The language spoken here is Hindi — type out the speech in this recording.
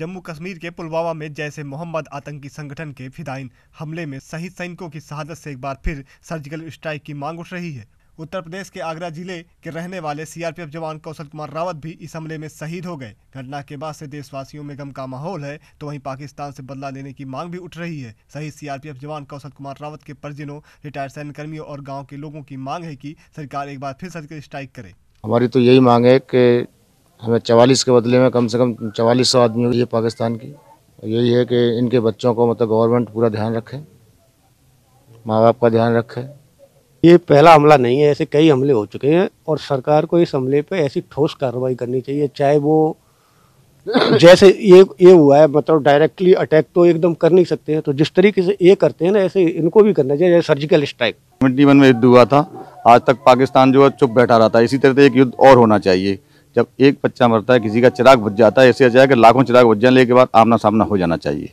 जम्मू कश्मीर के पुलवामा में जैसे मोहम्मद आतंकी संगठन के फिदाइन हमले में शहीद सैनिकों की शहादत से एक बार फिर सर्जिकल स्ट्राइक की मांग उठ रही है उत्तर प्रदेश के आगरा जिले के रहने वाले सीआरपीएफ जवान कौशल कुमार रावत भी इस हमले में शहीद हो गए घटना के बाद से देशवासियों में गम का माहौल है तो वहीं पाकिस्तान से बदला लेने की मांग भी उठ रही है शहीद सीआरपीएफ जवान कौशल कुमार रावत के परिजनों रिटायर्ड कर्मियों और गाँव के लोगों की मांग है की सरकार एक बार फिर सर्जिकल स्ट्राइक करे हमारी तो यही मांग है की हमें चवालीस के बदले में कम से कम चवालीस सौ आदमी हुई है पाकिस्तान की यही है कि इनके बच्चों को मतलब गवर्नमेंट पूरा ध्यान रखे माँ बाप का ध्यान रखे ये पहला हमला नहीं है ऐसे कई हमले हो चुके हैं और सरकार को इस हमले पर ऐसी ठोस कार्रवाई करनी चाहिए चाहे वो जैसे ये ये हुआ है मतलब डायरेक्टली अटैक तो एकदम कर नहीं सकते हैं तो जिस तरीके से ये करते हैं ना ऐसे इनको भी करना चाहिए जैसे सर्जिकल स्ट्राइक ट्वेंटी वन में युद्ध हुआ था आज तक पाकिस्तान जो है चुप बैठा रहा था इसी तरह से एक युद्ध और होना चाहिए जब एक बच्चा मरता है किसी का चिराग बुझ जाता है ऐसे जाए कि लाखों चिराग बुझ जाने के बाद आमना सामना हो जाना चाहिए